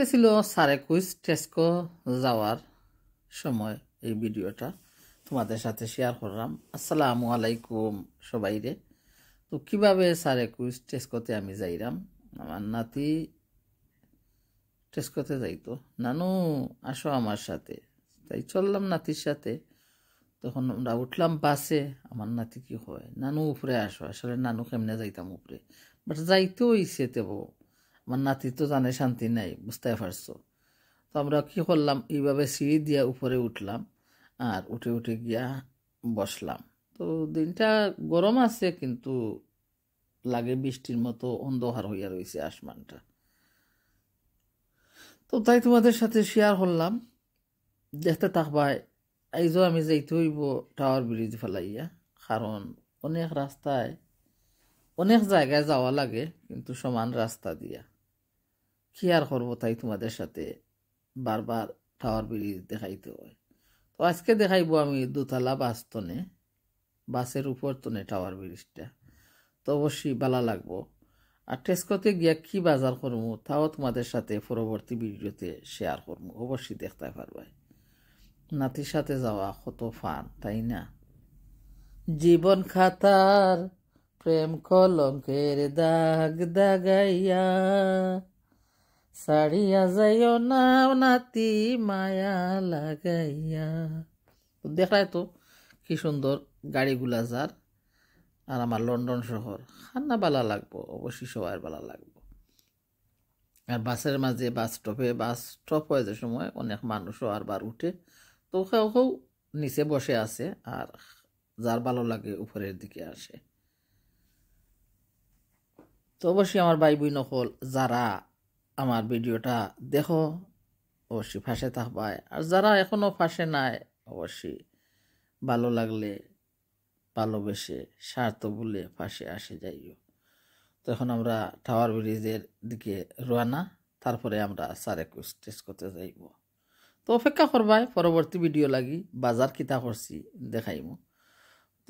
এ ছিল সারেকুইজ টেস্কো যাওয়ার সময় এই ভিডিওটা তোমাদের সাথে শেয়ার করলাম আসসালামু আলাইকুম রে তো কীভাবে সারেকুইজ টেস্কোতে আমি যাইলাম আমার নাতি টেস্কোতে যাইতো নানু আসো আমার সাথে তাই চললাম নাতির সাথে তখন আমরা উঠলাম বাসে আমার নাতি কি হয় নানু উপরে আসো আসলে নানু কেমনে যাইতাম উপরে বাট যাইতেও ইসে দেবো আমার নাতি তো জানে শান্তি নাই বুঝতে পারছো তো আমরা কী করলাম এইভাবে সিঁড়ি দিয়া উপরে উঠলাম আর উঠে উঠে গিয়া বসলাম তো দিনটা গরম আছে কিন্তু লাগে বৃষ্টির মতো অন্ধকার হইয়া রয়েছে আসমানটা তো তাই তোমাদের সাথে শেয়ার করলাম দেখতে থাকবাই এই যে আমি যেতে হইব টাওয়ার ব্রিজ ফেলাইয়া কারণ অনেক রাস্তায় অনেক জায়গায় যাওয়া লাগে কিন্তু সমান রাস্তা দিয়া কি আর করবো তাই তোমাদের সাথে বারবার টাওয়ার ব্রিজ দেখাইতে হয় তো আজকে দেখাইবো আমি দোতলা তনে বাসের উপর তনে টাওয়ার ব্রিজটা তো অবশ্যই বালা লাগবো আর টেস্কোতে গিয়া কী বাজার করবো তাও তোমাদের সাথে পরবর্তী ভিডিওতে শেয়ার করবো অবশ্যই দেখতে পারবাই নাতির সাথে যাওয়া কত ফান তাই না জীবন খাতার প্রেম কলঙ্কের দাগ দাগাইয়া সাড়িয়া যাইও না নাতি মায়া লাগাইয়া দেখায় তো কি সুন্দর গাড়িগুলা যার আর আমার লন্ডন শহর খান্না বালা লাগবো অবশ্যই সবার বালা লাগবো আর বাসের মাঝে বাস স্টপে বাস স্টপ হয়ে যে সময় অনেক মানুষও আর বার উঠে তো কেউ নিচে বসে আছে আর যার ভালো লাগে উপরের দিকে আসে তো অবশ্যই আমার ভাই বই নকল যারা আমার ভিডিওটা দেখো অবশ্যই ফাঁসে থাকবায় আর যারা এখনও ফাঁসে নাই অবশ্যই ভালো লাগলে ভালোবেসে স্বার্থ বলে ফাঁসে আসে যাইও তখন আমরা টাওয়ার ব্রিজের দিকে রোয়ানা তারপরে আমরা সারেক স্টেজ করতে যাইব তো অপেক্ষা করবাই পরবর্তী ভিডিও লাগি বাজার কিতা করছি দেখাইমু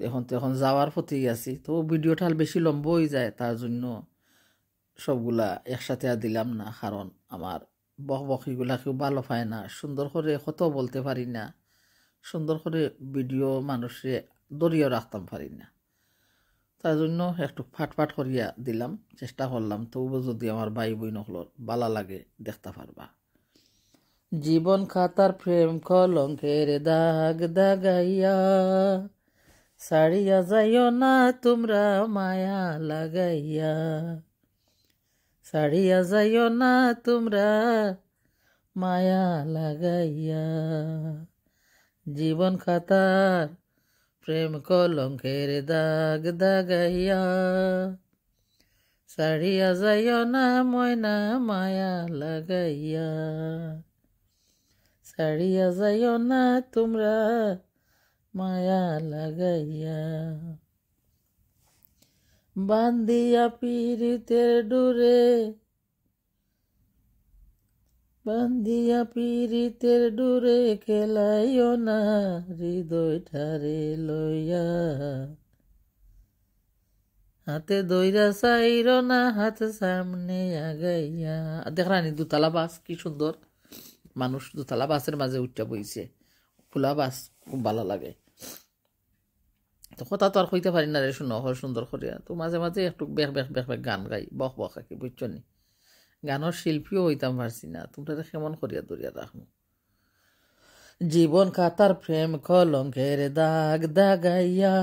এখন তো এখন যাওয়ার পথেই আছি তো ভিডিওটা বেশি লম্ব হয়ে যায় তার জন্য সবগুলা একসাথে আর দিলাম না কারণ আমার বহ বকিগুলা কেউ ভালো পায় না সুন্দর করে কত বলতে পারি না সুন্দর করে ভিডিও মানুষে দরিয়াও রাখতাম পারি না তার জন্য একটু ফাটফাট করিয়া দিলাম চেষ্টা করলাম তবুও যদি আমার ভাই বই নকল বালা লাগে দেখতে পারবা জীবন খাতার প্রেম কলঙ্কের দাগ দাগাইয়া সাড়িয়া যাইও না তোমরা মায়া লাগাইয়া साड़िया जाइयो ना तुमरा माया लगाइया जीवन खतार प्रेम कलंकर दाग दागैया साड़िया जाइयो ना मैना माया लगाइया साड़िया जाइयो ना तुमरा माया लगाइया বান্দিয়া পীড়িতের ডুরে বান্দিয়া পীড়িতের ডুরে খেলাইও না হৃদয় ঠারে লইয়া হাতে দইরা সাইর না হাত সামনে আগাইয়া দেখরানি দুতলা বাস কি সুন্দর মানুষ দুতলা বাসের মাঝে উঠটা বইছে খোলা বাস খুব ভালো লাগে তো কথা তো আর কইতে পারি না রে শুনো হয় সুন্দর করিয়া তো মাঝে মাঝে একটু বেখ বেখ বেখ বেখ গান গাই বহ বহ আঁকি বুঝছো নি গানের শিল্পীও হইতাম পারছি না তোমরা কেমন করিয়া দরিয়া রাখবো জীবন কাতার প্রেম কলঙ্কের দাগ দাগাইয়া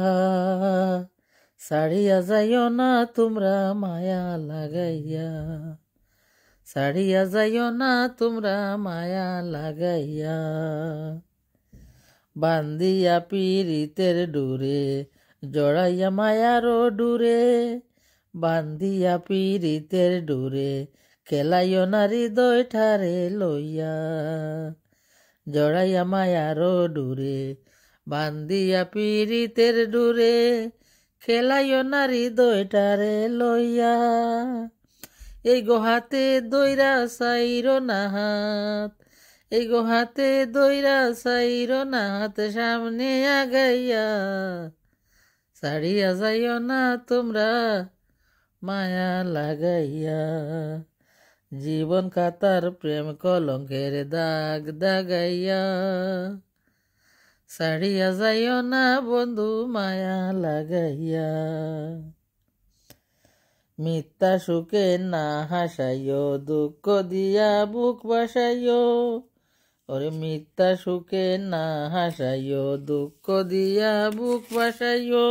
সাড়িয়া যাইও না তোমরা মায়া লাগাইয়া সাড়িয়া যাইও না তোমরা মায়া লাগাইয়া বান্দিয়া পীড়িতের ডুরে জড়াইয়া মায়ারো ডুরে বান্দিয়া পীড়িতের ডুরে খেলাইও নারী দৈঠারে লইয়া জড়াইয়া মায়ারো ডুরে বান্দিয়া পীড়িতের ডুরে খেলাইও নারী দৈঠারে লইয়া এই গোহাতে দৈরা সাইর নাহাত এই গো হাতে দইরা সাইর না হাতে সামনে আগাইয়া সারিয়া যাইও না তোমরা মায়া লাগাইয়া জীবন কাতার প্রেম কলঙ্কের দাগ দাগাইয়া সারিয়া যাইও না বন্ধু মায়া লাগাইয়া মিথ্যা সুখে না হাসাইও দুঃখ দিয়া বুক বাসাইও ওরে মিথ্যা সুখে না হাসাইও দুঃখ দিয়া বুক ভাসাইও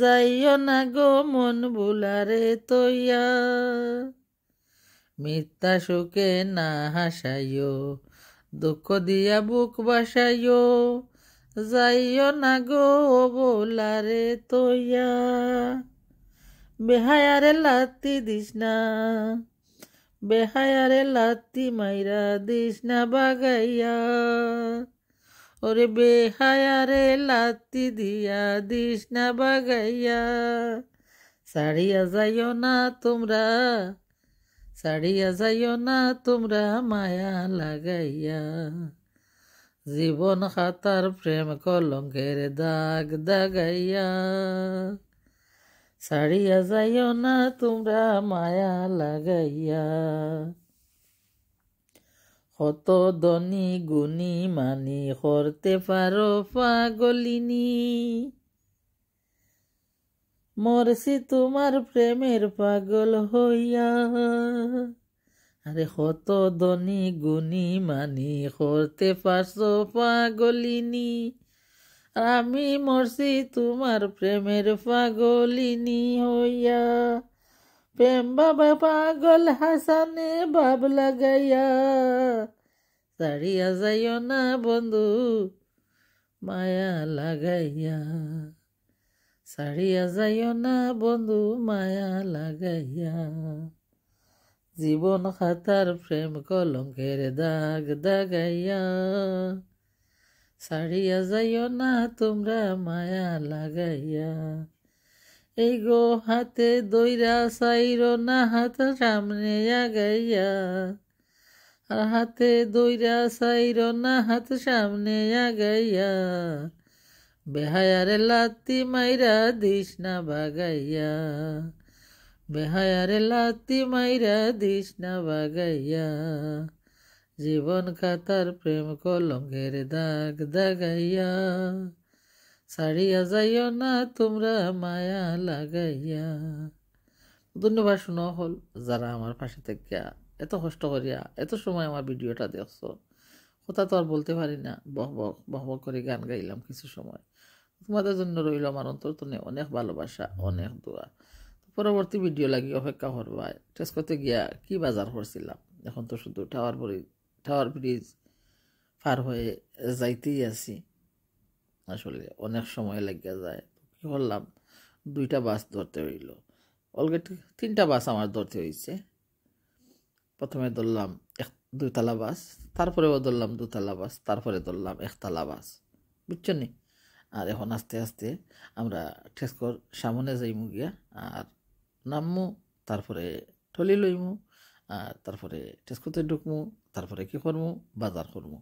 যাইও না গো মন বুলারে তৈয়া মিথ্যা সুখে না হাসাইও দুঃখ দিয়া বুক বাসাইও যাইও না গো বোলারে তৈয়া বেহায়ারে লাতি দিস না বেহায়ারে লাত্তি মাইরা দিস না বাগাইয়া ওরে বেহায়ারে লাত্তি দিয়া দিস না বাগাইয়া সাড়িয়া যাইও না তোমরা সাড়িয়া যাইও না তোমরা মায়া লাগাইয়া জীবন খাতার প্রেম কলঙ্কের দাগ দাগাইয়া ছাড়িয়া যাইও না তোমরা মায়া লাগাইয়া কত দনি গুনি মানি করতে পারো পাগলিনী মরছি তোমার প্রেমের পাগল হইয়া আরে কত দনি গুনি মানি করতে পারছো পাগলিনী আমি মরছি তোমার প্রেমের পাগলিনী হইয়া প্রেম বাবা পাগল হাসানে বাব লাগাইয়া ছাড়িয়া যাইও না বন্ধু মায়া লাগাইয়া ছাড়িয়া যাইও না বন্ধু মায়া লাগাইয়া জীবন খাতার প্রেম কলঙ্কের দাগ দাগাইয়া ছাড়িয়া যাইও না তোমরা মায়া লাগাইয়া এই গো হাতে দইরা চাইর না হাত সামনে আগাইয়া আর হাতে দইরা চাইর না হাত সামনে আগাইয়া বেহায়ারে লাতি মাইরা দিস না বাগাইয়া বেহায়ারে লাতি মাইরা দিস না বাগাইয়া জীবন খাতার প্রেম কলঙ্গের দাগ দাগাইয়া সারিয়া যাইও না তোমরা মায়া লাগাইয়া ধন্যবাদ শুনো হল যারা আমার পাশে থেকে এত কষ্ট করিয়া এত সময় আমার ভিডিওটা দেখছ কথা তো আর বলতে পারি না বহ বহ বহ করে গান গাইলাম কিছু সময় তোমাদের জন্য রইল আমার অন্তর তো অনেক ভালোবাসা অনেক দোয়া পরবর্তী ভিডিও লাগিয়ে অপেক্ষা করবা টেস্ট করতে গিয়া কি বাজার করছিলাম এখন তো শুধু টাওয়ার বড়ি টাওয়ার ব্রিজ পার হয়ে যাইতেই আছি আসলে অনেক সময় লেগে যায় কী করলাম দুইটা বাস ধরতে হইল অলরেডি তিনটা বাস আমার ধরতে হয়েছে প্রথমে ধরলাম এক দুইতলা বাস তারপরেও ধরলাম দুতলা বাস তারপরে ধরলাম একতলা বাস বুঝছো নি আর এখন আস্তে আস্তে আমরা ঠেসকর সামনে যাইমু গিয়া আর নামমু তারপরে ঠলি লইমু আর তারপরে টেস্কোতে ঢুকমু তারপরে কী করমু বাজার করমু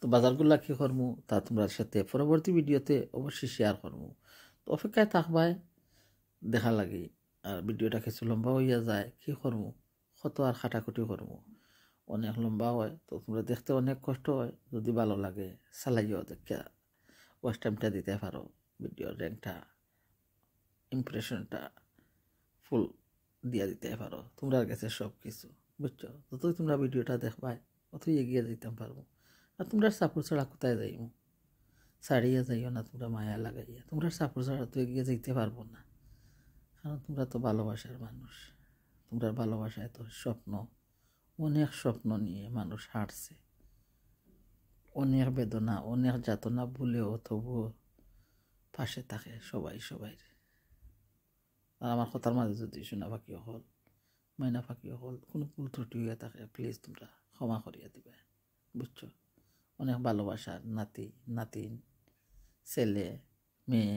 তো বাজারগুলা কী করমু তা তোমরা সাথে পরবর্তী ভিডিওতে অবশ্যই শেয়ার করমু তো অপেক্ষায় থাকবায় দেখা লাগে আর ভিডিওটা কিছু লম্বা হইয়া যায় কী করমু কত আর খাটাকুটি করমু অনেক লম্বা হয় তো তোমরা দেখতে অনেক কষ্ট হয় যদি ভালো লাগে সালাই দেখা ওয়াশ টাইমটা দিতে পারো ভিডিওর র্যাঙ্কটা ইমপ্রেশনটা ফুল দিয়া দিতে পারো তোমরা কাছে সব কিছু বুঝছো যতই তোমরা ভিডিওটা দেখবাই অতই এগিয়ে যাইতাম পারবো আর তোমরা সাপোর্ট ছাড়া কোথায় যাইব ছাড়িয়ে যাইও না তোমরা মায়া লাগাইয়া তোমরা সাপোর্ট ছাড়া তো এগিয়ে যেতে পারবো না কারণ তোমরা তো ভালোবাসার মানুষ তোমরা ভালোবাসায় তো স্বপ্ন অনেক স্বপ্ন নিয়ে মানুষ হাঁটছে অনেক বেদনা অনেক যাতনা ভুলেও তবুও পাশে থাকে সবাই সবাই আর আমার কথার মাঝে যদি শোনা বাকি হল মাইনা ফাঁকি অকল কোনো ভুল ত্রুটি হইয়া থাকে প্লিজ তোমরা ক্ষমা করিয়া দিবে বুঝছো অনেক ভালোবাসার নাতি নাতিন ছেলে মেয়ে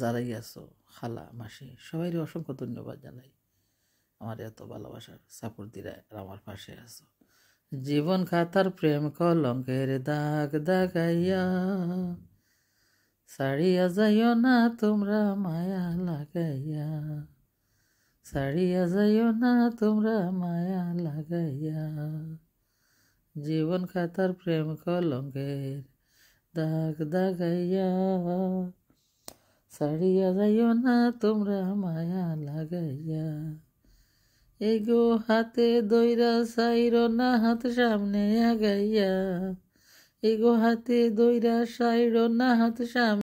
যারাই আসো খালা মাসি সবাইরই অসংখ্য ধন্যবাদ জানাই আমার এত ভালোবাসার সাপোর্ট দিরা আর আমার পাশে আছো জীবন খাতার প্রেম কলঙ্কের দাগ দাগাইয়া সারিয়া যাইও না তোমরা মায়া লাগাইয়া ছাড়িয়া যাইও না তোমরা মায়া লাগাইয়া জীবন খাতার প্রেম কলঙ্কের দাগ দাগাইয়া ছাড়িয়া যাইও না তোমরা মায়া লাগাইয়া এই হাতে দইরা সাইর না হাত সামনে আগাইয়া এই হাতে দইরা সাইর না হাত সামনে